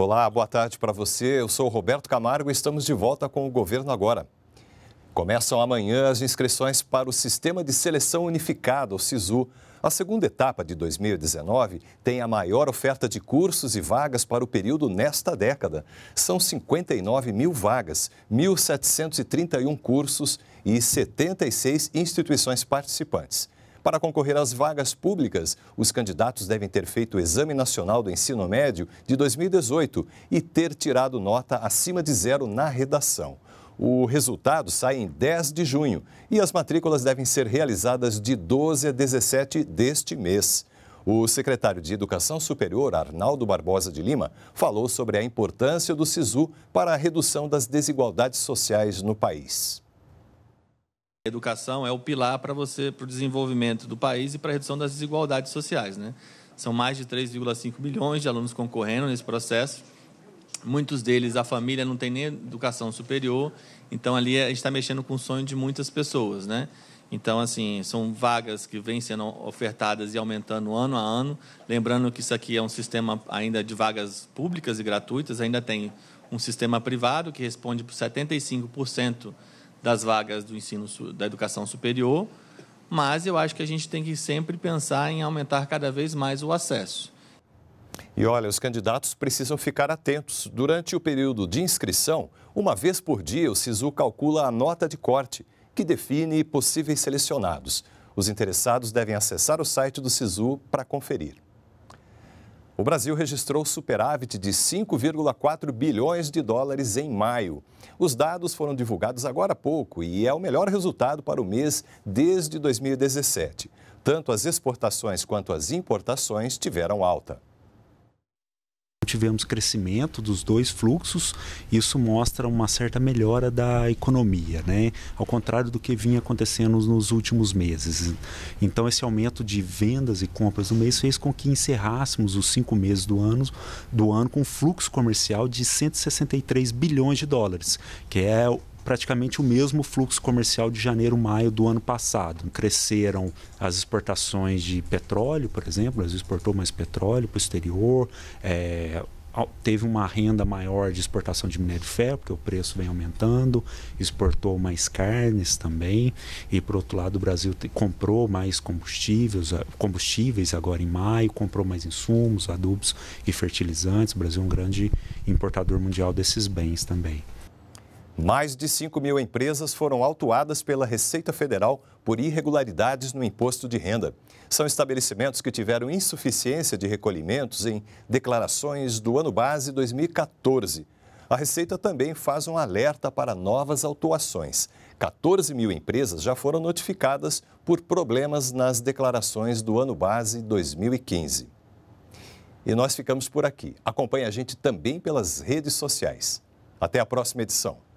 Olá, boa tarde para você. Eu sou Roberto Camargo e estamos de volta com o Governo Agora. Começam amanhã as inscrições para o Sistema de Seleção Unificada, o SISU. A segunda etapa de 2019 tem a maior oferta de cursos e vagas para o período nesta década. São 59 mil vagas, 1.731 cursos e 76 instituições participantes. Para concorrer às vagas públicas, os candidatos devem ter feito o Exame Nacional do Ensino Médio de 2018 e ter tirado nota acima de zero na redação. O resultado sai em 10 de junho e as matrículas devem ser realizadas de 12 a 17 deste mês. O secretário de Educação Superior, Arnaldo Barbosa de Lima, falou sobre a importância do SISU para a redução das desigualdades sociais no país educação é o pilar para você para o desenvolvimento do país e para a redução das desigualdades sociais, né? São mais de 3,5 milhões de alunos concorrendo nesse processo. Muitos deles, a família não tem nem educação superior, então ali a gente está mexendo com o sonho de muitas pessoas, né? Então, assim, são vagas que vêm sendo ofertadas e aumentando ano a ano. Lembrando que isso aqui é um sistema ainda de vagas públicas e gratuitas, ainda tem um sistema privado que responde por 75% das vagas do ensino da educação superior, mas eu acho que a gente tem que sempre pensar em aumentar cada vez mais o acesso. E olha, os candidatos precisam ficar atentos. Durante o período de inscrição, uma vez por dia, o SISU calcula a nota de corte, que define possíveis selecionados. Os interessados devem acessar o site do SISU para conferir. O Brasil registrou superávit de 5,4 bilhões de dólares em maio. Os dados foram divulgados agora há pouco e é o melhor resultado para o mês desde 2017. Tanto as exportações quanto as importações tiveram alta tivemos crescimento dos dois fluxos, isso mostra uma certa melhora da economia, né? ao contrário do que vinha acontecendo nos últimos meses. Então, esse aumento de vendas e compras no mês fez com que encerrássemos os cinco meses do ano, do ano com fluxo comercial de 163 bilhões de dólares, que é praticamente o mesmo fluxo comercial de janeiro maio do ano passado. Cresceram as exportações de petróleo, por exemplo, o Brasil exportou mais petróleo para o exterior, é, teve uma renda maior de exportação de minério de ferro, porque o preço vem aumentando, exportou mais carnes também, e por outro lado o Brasil comprou mais combustíveis, combustíveis agora em maio, comprou mais insumos, adubos e fertilizantes. O Brasil é um grande importador mundial desses bens também. Mais de 5 mil empresas foram autuadas pela Receita Federal por irregularidades no imposto de renda. São estabelecimentos que tiveram insuficiência de recolhimentos em declarações do ano base 2014. A Receita também faz um alerta para novas autuações. 14 mil empresas já foram notificadas por problemas nas declarações do ano base 2015. E nós ficamos por aqui. Acompanhe a gente também pelas redes sociais. Até a próxima edição.